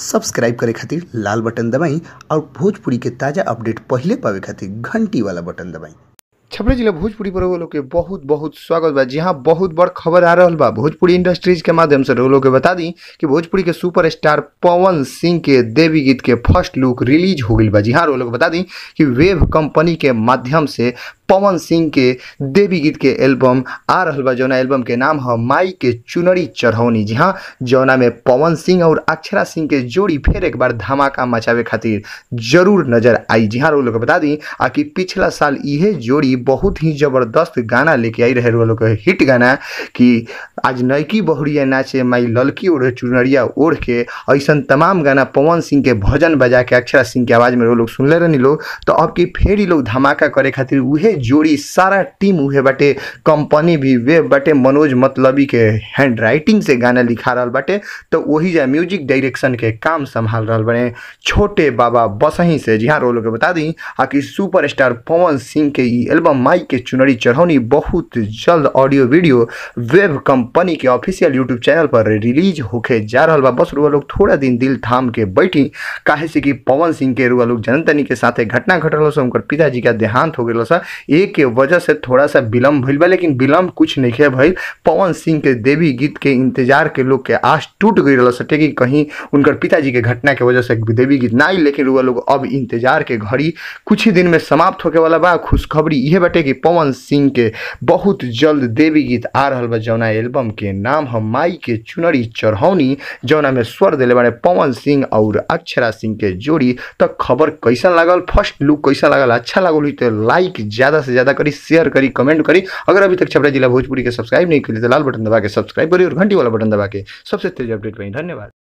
subscribe करे खातिर लाल button दबाई और भोजपुरी के ताज़ा अपडेट पहले पावे खातिर घंटी वाला बटन दबाई छपरा जिला भोजपुरी पर लोग के बहुत बहुत स्वागत बा जी हाँ बहुत बड़ खबर आ रहा बा भोजपुरी इंडस्ट्रीज के माध्यम से लोग के बता दी कि भोजपुरी के सुपरस्टार पवन सिंह के देवी गीत के फर्स्ट लुक रिलीज हो गई बा जी हाँ लोग बता दी कि वेब कंपनी के माध्यम से पवन सिंह के देवी गीत के एल्बम आ रहा बा जौना एल्बम के नाम है माई के चुनरी चढ़ौनी जी हाँ जौना में पवन सिंह और अक्षरा सिंह के जोड़ी फिर एक बार धमाका मचावे खातिर जरूर नजर आई जी हाँ लोग बता दी आ कि पिछला साल यह जोड़ी बहुत ही जबरदस्त गाना लेके आई रहे लोग हिट गाना कि आज नयकी बहुरिया नाचे माई ललकी ओढ़ चुनरिया ओढ़ के ऐसा तमाम गाना पवन सिंह के भजन बजा के अक्षरा सिंह के आवाज में लोग सुनले रहनी लोग तो अब की फिर ही लोग धमाका करे खातिर वह जोड़ी सारा टीम उहे बाटे कंपनी भी वे बाटे मनोज मतलबी के हैंड राइटिंग से गाना लिखा रहा बाटे तो वही जा म्यूजिक डायरेक्शन के काम संभाल रहा बने छोटे बाबा बसही से जी हाँ रोल के बता दी आकि सुपर स्टार पवन सिंह के एल्बम माई के चुनरी चढ़ौनी बहुत जल्द ऑडियो वीडियो वेब कंपनी के ऑफिशियल यूट्यूब चैनल पर रिलीज होके जा रहा बा बस रुआ लोग थोड़ा दिन दिल थाम के बैठी काहे से कि पवन सिंह के रुआ लोग जनतनी के साथ घटना घटल उनकर पिताजी का देहांत हो गया ए के वजह से थोड़ा सा विलम्ब भइल बा लेकिन विलम्ब कुछ नहीं है भाई पवन सिंह के देवी गीत के इंतजार के लोग के आश टूट गई रहा सटे कि कहीं उनकर पिताजी के घटना के वजह से देवी गीत ना आई लेकिन वह लोग अब इंतजार के घड़ी कुछ ही दिन में समाप्त होके वाला बा खुशखबरी यह बटे कि पवन सिंह के बहुत जल्द देवी गीत आ रहा बा जौना एल्बम के नाम हम माई के चुनरी चढ़ौनी जौना में स्वर दिले बने पवन सिंह और अक्षरा सिंह के जोड़ी तो खबर कैसा लागल फर्स्ट लुक कैसा लगल अच्छा लगल हुई तो लाइक ज्यादा ज़्यादा से ज़्यादा करी शेयर करी कमेंट करी अगर अभी तक छपरा जिला भोजपुरी के सब्सक्राइब नहीं करी तो लाल बटन दबा के सब्सक्राइब करिए और घंटी वाला बटन दबा के सबसे तेज अपडेट पाई धन्यवाद